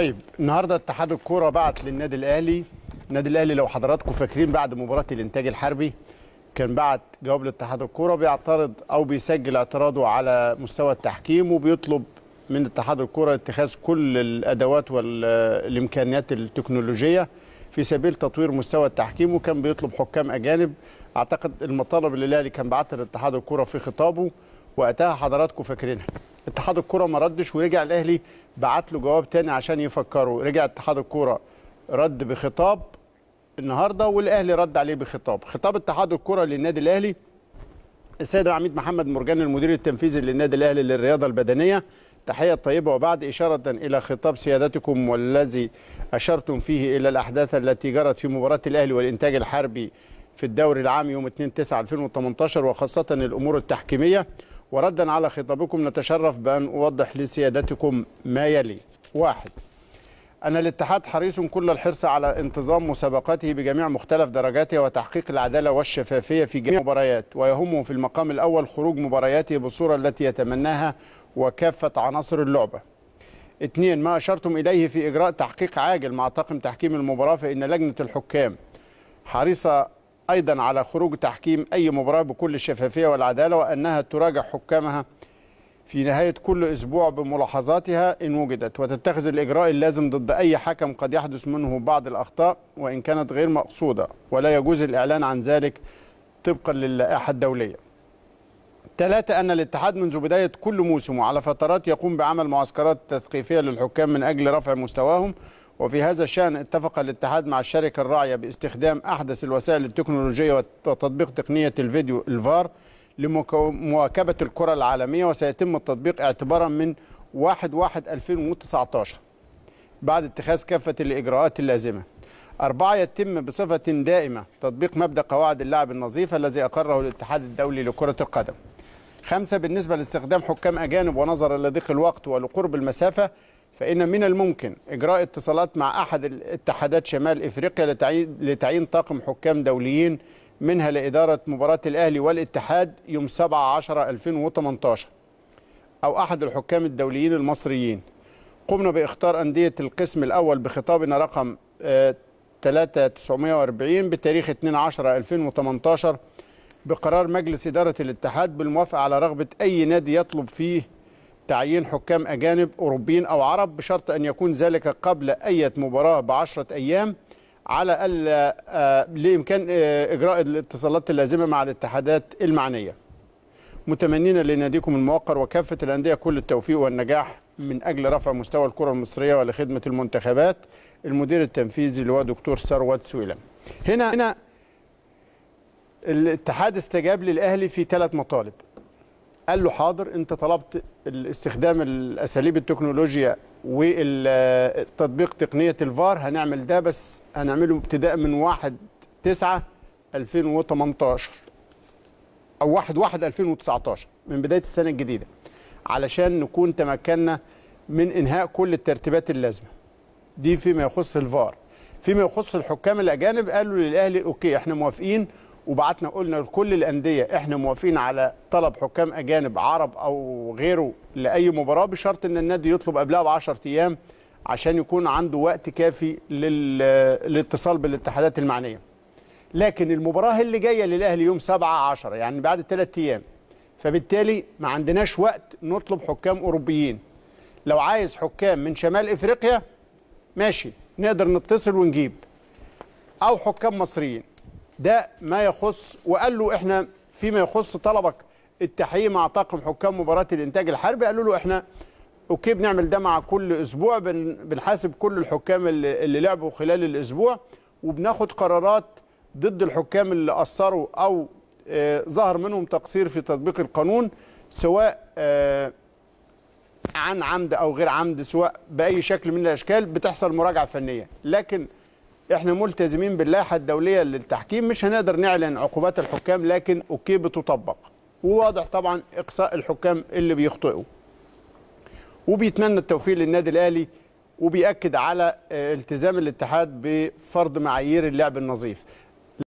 طيب النهارده اتحاد الكوره بعت للنادي الاهلي النادي الاهلي لو حضراتكم فاكرين بعد مباراه الانتاج الحربي كان بعت جواب لاتحاد الكوره بيعترض او بيسجل اعتراضه على مستوى التحكيم وبيطلب من اتحاد الكوره اتخاذ كل الادوات والامكانيات التكنولوجيه في سبيل تطوير مستوى التحكيم وكان بيطلب حكام اجانب اعتقد المطالب اللي الاهلي كان بعتها لاتحاد الكوره في خطابه وقتها حضراتكم فاكرينها اتحاد الكوره ما ردش ورجع الاهلي بعت له جواب تاني عشان يفكروا رجع اتحاد الكوره رد بخطاب النهارده والاهلي رد عليه بخطاب خطاب اتحاد الكوره للنادي الاهلي السيد العميد محمد مرجان المدير التنفيذي للنادي الاهلي للرياضه البدنيه تحيه طيبه وبعد اشاره الى خطاب سيادتكم والذي اشرتم فيه الى الاحداث التي جرت في مباراه الاهلي والانتاج الحربي في الدوري العام يوم 2/9/2018 وخاصه الامور التحكيميه وردا على خطابكم نتشرف بأن أوضح لسيادتكم ما يلي واحد أن الاتحاد حريص كل الحرص على انتظام مسابقاته بجميع مختلف درجاتها وتحقيق العدالة والشفافية في جميع المباريات ويهمه في المقام الأول خروج مبارياته بالصورة التي يتمناها وكافة عناصر اللعبة اثنين ما أشرتم إليه في إجراء تحقيق عاجل مع طاقم تحكيم المباراة فإن لجنة الحكام حريصة أيضا على خروج تحكيم أي مباراة بكل الشفافية والعدالة وأنها تراجع حكامها في نهاية كل أسبوع بملاحظاتها إن وجدت وتتخذ الإجراء اللازم ضد أي حكم قد يحدث منه بعض الأخطاء وإن كانت غير مقصودة ولا يجوز الإعلان عن ذلك طبقا للائحة الدولية ثلاثة أن الاتحاد منذ بداية كل موسم وعلى فترات يقوم بعمل معسكرات تثقيفية للحكام من أجل رفع مستواهم وفي هذا الشأن اتفق الاتحاد مع الشركة الراعية باستخدام أحدث الوسائل التكنولوجية وتطبيق تقنية الفيديو الفار لمواكبة الكرة العالمية وسيتم التطبيق اعتبارا من 1/1/2019 بعد اتخاذ كافة الإجراءات اللازمة. أربعة يتم بصفة دائمة تطبيق مبدأ قواعد اللعب النظيف الذي أقره الاتحاد الدولي لكرة القدم. خمسة بالنسبة لاستخدام حكام أجانب ونظرا لضيق الوقت ولقرب المسافة فإن من الممكن إجراء اتصالات مع أحد الاتحادات شمال إفريقيا لتعيين, لتعيين طاقم حكام دوليين منها لإدارة مباراة الأهلي والاتحاد يوم 7/10/2018 أو أحد الحكام الدوليين المصريين. قمنا باختار أندية القسم الأول بخطابنا رقم 3940 آه، بتاريخ 2/10/2018 بقرار مجلس إدارة الاتحاد بالموافقة على رغبة أي نادي يطلب فيه تعيين حكام أجانب أوروبيين أو عرب بشرط أن يكون ذلك قبل أي مباراة بعشرة أيام على ألا آه، لإمكان آه، إجراء الاتصالات اللازمة مع الاتحادات المعنية متمنين لناديكم الموقر وكافة الأندية كل التوفيق والنجاح من أجل رفع مستوى الكرة المصرية ولخدمة المنتخبات المدير التنفيذي اللي هو دكتور ثروت سويلم هنا هنا الاتحاد استجاب للأهلي في ثلاث مطالب قال له حاضر انت طلبت استخدام الاساليب التكنولوجيا والتطبيق تقنيه الفار هنعمل ده بس هنعمله ابتداء من 1 9 2018 او 1 1 2019 من بدايه السنه الجديده علشان نكون تمكنا من انهاء كل الترتيبات اللازمه دي فيما يخص الفار فيما يخص الحكام الاجانب قالوا للاهلي اوكي احنا موافقين وبعتنا قلنا لكل الانديه احنا موافقين على طلب حكام اجانب عرب او غيره لاي مباراه بشرط ان النادي يطلب قبلها ب 10 ايام عشان يكون عنده وقت كافي للاتصال بالاتحادات المعنيه. لكن المباراه اللي جايه للاهلي يوم 7 10 يعني بعد ثلاث ايام. فبالتالي ما عندناش وقت نطلب حكام اوروبيين. لو عايز حكام من شمال افريقيا ماشي نقدر نتصل ونجيب. او حكام مصريين. ده ما يخص وقال له احنا فيما يخص طلبك التحقيق مع طاقم حكام مباراه الانتاج الحربي قالوا له احنا اوكي بنعمل ده مع كل اسبوع بنحاسب كل الحكام اللي, لعبوا خلال الاسبوع وبناخد قرارات ضد الحكام اللي قصروا او آه، ظهر منهم تقصير في تطبيق القانون سواء آه، عن عمد او غير عمد سواء باي شكل من الاشكال بتحصل مراجعه فنيه لكن احنا ملتزمين باللائحه الدوليه للتحكيم مش هنقدر نعلن عقوبات الحكام لكن اوكي بتطبق وواضح طبعا اقصاء الحكام اللي بيخطئوا وبيتمنى التوفيق للنادي الاهلي وبيأكد على التزام الاتحاد بفرض معايير اللعب النظيف